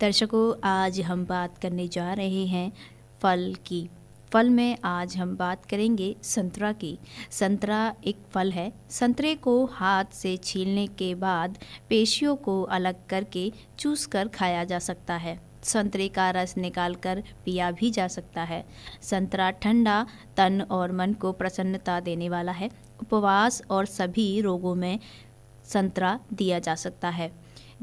दर्शकों आज हम बात करने जा रहे हैं फल की फल में आज हम बात करेंगे संतरा की संतरा एक फल है संतरे को हाथ से छीलने के बाद पेशियों को अलग करके चूस कर खाया जा सकता है संतरे का रस निकालकर पिया भी जा सकता है संतरा ठंडा तन और मन को प्रसन्नता देने वाला है उपवास और सभी रोगों में संतरा दिया जा सकता है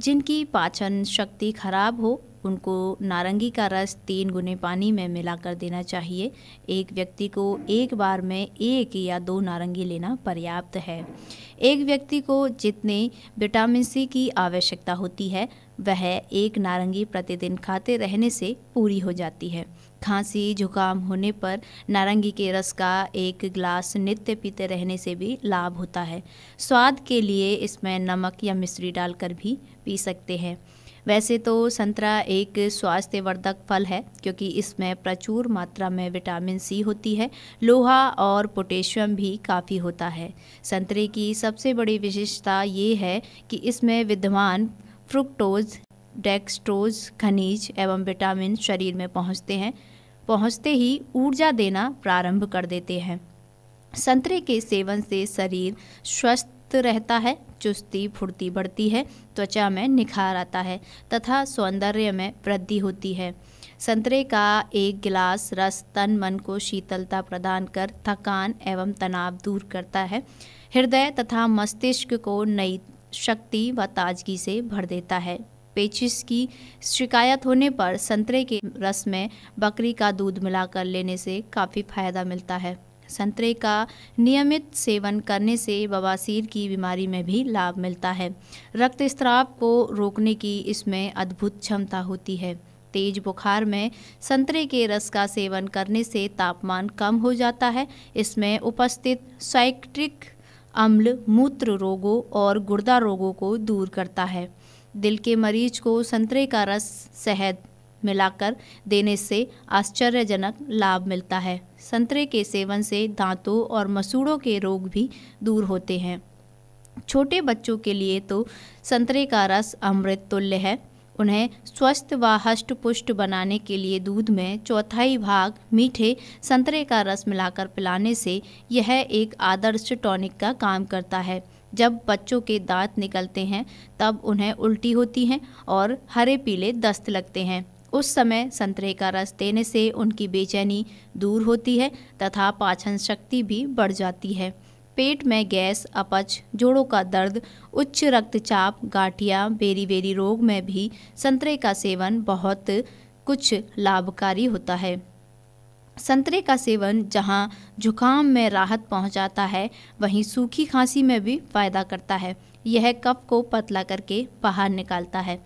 जिनकी पाचन शक्ति खराब हो उनको नारंगी का रस तीन गुने पानी में मिलाकर देना चाहिए एक व्यक्ति को एक बार में एक या दो नारंगी लेना पर्याप्त है एक व्यक्ति को जितने विटामिन सी की आवश्यकता होती है वह एक नारंगी प्रतिदिन खाते रहने से पूरी हो जाती है खांसी जुकाम होने पर नारंगी के रस का एक गिलास नित्य पीते रहने से भी लाभ होता है स्वाद के लिए इसमें नमक या मिश्री डालकर भी पी सकते हैं वैसे तो संतरा एक स्वास्थ्यवर्धक फल है क्योंकि इसमें प्रचुर मात्रा में विटामिन सी होती है लोहा और पोटेशियम भी काफ़ी होता है संतरे की सबसे बड़ी विशेषता ये है कि इसमें विद्यमान फ्रुक्टोज डेक्सट्रोज खनिज एवं विटामिन शरीर में पहुँचते हैं पहुँचते ही ऊर्जा देना प्रारंभ कर देते हैं संतरे के सेवन से शरीर स्वस्थ स्वस्थ रहता है चुस्ती फुर्ती बढ़ती है त्वचा में निखार आता है तथा सौंदर्य में वृद्धि होती है संतरे का एक गिलास रस तन मन को शीतलता प्रदान कर थकान एवं तनाव दूर करता है हृदय तथा मस्तिष्क को नई शक्ति व ताजगी से भर देता है पेचिस की शिकायत होने पर संतरे के रस में बकरी का दूध मिलाकर लेने से काफ़ी फायदा मिलता है संतरे का नियमित सेवन करने से बवासीर की बीमारी में भी लाभ मिलता है रक्त स्त्राव को रोकने की इसमें अद्भुत क्षमता होती है तेज बुखार में संतरे के रस का सेवन करने से तापमान कम हो जाता है इसमें उपस्थित साइक्ट्रिक अम्ल मूत्र रोगों और गुर्दा रोगों को दूर करता है दिल के मरीज को संतरे का रस शहद मिलाकर देने से आश्चर्यजनक लाभ मिलता है संतरे के सेवन से दांतों और मसूड़ों के रोग भी दूर होते हैं छोटे बच्चों के लिए तो संतरे का रस अमृत तुल्य है उन्हें स्वस्थ व हष्ट पुष्ट बनाने के लिए दूध में चौथाई भाग मीठे संतरे का रस मिलाकर पिलाने से यह एक आदर्श टॉनिक का काम करता है जब बच्चों के दांत निकलते हैं तब उन्हें उल्टी होती हैं और हरे पीले दस्त लगते हैं उस समय संतरे का रस देने से उनकी बेचैनी दूर होती है तथा पाचन शक्ति भी बढ़ जाती है पेट में गैस अपच जोड़ों का दर्द उच्च रक्तचाप गाठिया बेरी बेरी रोग में भी संतरे का सेवन बहुत कुछ लाभकारी होता है संतरे का सेवन जहां जुकाम में राहत पहुंचाता है वहीं सूखी खांसी में भी फायदा करता है यह कफ को पतला करके बाहर निकालता है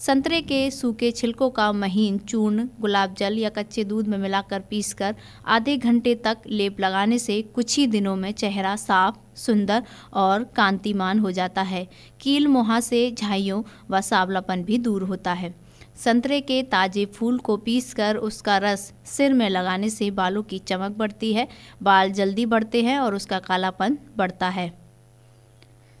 संतरे के सूखे छिलकों का महीन चूर्ण गुलाब जल या कच्चे दूध में मिलाकर पीसकर आधे घंटे तक लेप लगाने से कुछ ही दिनों में चेहरा साफ सुंदर और कांतिमान हो जाता है कील मुहा से झाइयों व सावलापन भी दूर होता है संतरे के ताजे फूल को पीसकर उसका रस सिर में लगाने से बालों की चमक बढ़ती है बाल जल्दी बढ़ते हैं और उसका कालापन बढ़ता है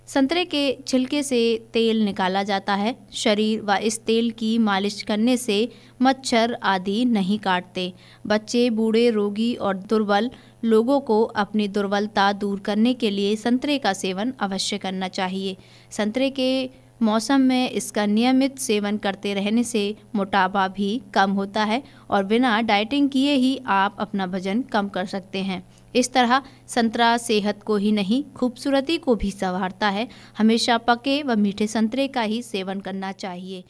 संतरे के छिलके से तेल निकाला जाता है शरीर व इस तेल की मालिश करने से मच्छर आदि नहीं काटते बच्चे बूढ़े रोगी और दुर्बल लोगों को अपनी दुर्बलता दूर करने के लिए संतरे का सेवन अवश्य करना चाहिए संतरे के मौसम में इसका नियमित सेवन करते रहने से मोटापा भी कम होता है और बिना डाइटिंग किए ही आप अपना वजन कम कर सकते हैं इस तरह संतरा सेहत को ही नहीं खूबसूरती को भी संवारता है हमेशा पके व मीठे संतरे का ही सेवन करना चाहिए